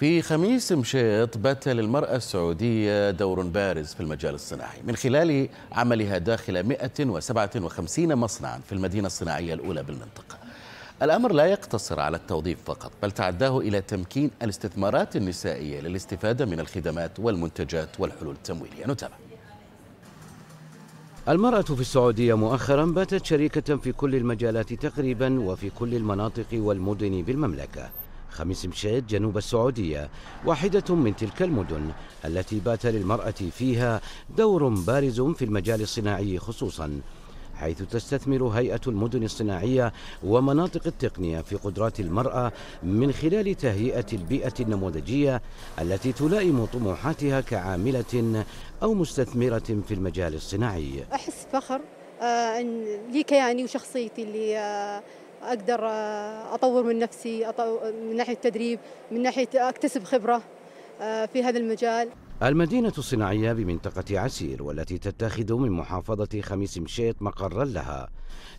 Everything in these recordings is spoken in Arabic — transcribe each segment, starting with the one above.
في خميس مشيط بات للمرأة السعودية دور بارز في المجال الصناعي من خلال عملها داخل 157 مصنعا في المدينة الصناعية الأولى بالمنطقة الأمر لا يقتصر على التوظيف فقط بل تعداه إلى تمكين الاستثمارات النسائية للاستفادة من الخدمات والمنتجات والحلول التمويلية نتابع المرأة في السعودية مؤخرا باتت شريكة في كل المجالات تقريبا وفي كل المناطق والمدن بالمملكة خميس مشيد جنوب السعودية واحدة من تلك المدن التي بات للمرأة فيها دور بارز في المجال الصناعي خصوصاً حيث تستثمر هيئة المدن الصناعية ومناطق التقنية في قدرات المرأة من خلال تهيئة البيئة النموذجية التي تلائم طموحاتها كعاملة أو مستثمرة في المجال الصناعي أحس فخر آه لكياني وشخصيتي اللي آه، اقدر آه، اطور من نفسي من ناحيه تدريب من ناحيه اكتسب خبره آه، في هذا المجال المدينة الصناعية بمنطقة عسير والتي تتخذ من محافظة خميس مشيط مقرا لها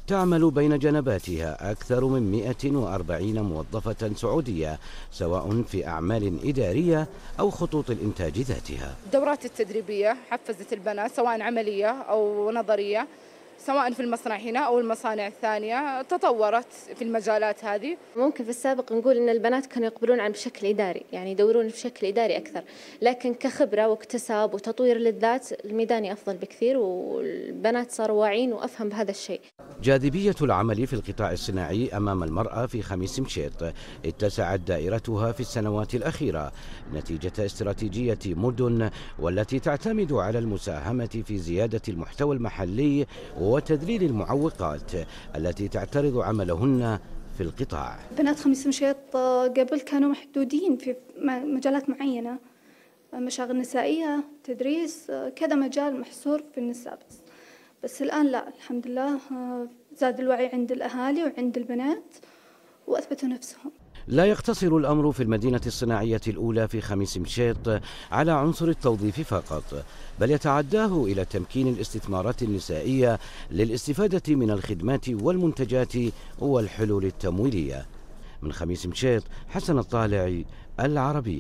تعمل بين جنباتها أكثر من 140 موظفة سعودية سواء في أعمال إدارية أو خطوط الإنتاج ذاتها الدورات التدريبية حفزت البنات سواء عملية أو نظرية سواء في المصنع هنا أو المصانع الثانية تطورت في المجالات هذه ممكن في السابق نقول أن البنات كانوا يقبلون عن بشكل إداري يعني يدورون بشكل إداري أكثر لكن كخبرة واكتساب وتطوير للذات الميداني أفضل بكثير والبنات صاروا واعين وأفهم بهذا الشيء جاذبية العمل في القطاع الصناعي أمام المرأة في خميس مشيط اتسعت دائرتها في السنوات الأخيرة نتيجة استراتيجية مدن والتي تعتمد على المساهمة في زيادة المحتوى المحلي و وتذليل المعوقات التي تعترض عملهن في القطاع بنات خميس مشيط آه، قبل كانوا محدودين في مجالات معينة آه، مشاغل نسائية تدريس آه، كذا مجال محصور في النساء بس بس الآن لا الحمد لله زاد الوعي عند الأهالي وعند البنات وأثبتوا نفسهم لا يقتصر الأمر في المدينة الصناعية الأولى في خميس مشيط على عنصر التوظيف فقط بل يتعداه إلى تمكين الاستثمارات النسائية للاستفادة من الخدمات والمنتجات والحلول التمويلية من خميس مشيط حسن الطالع العربية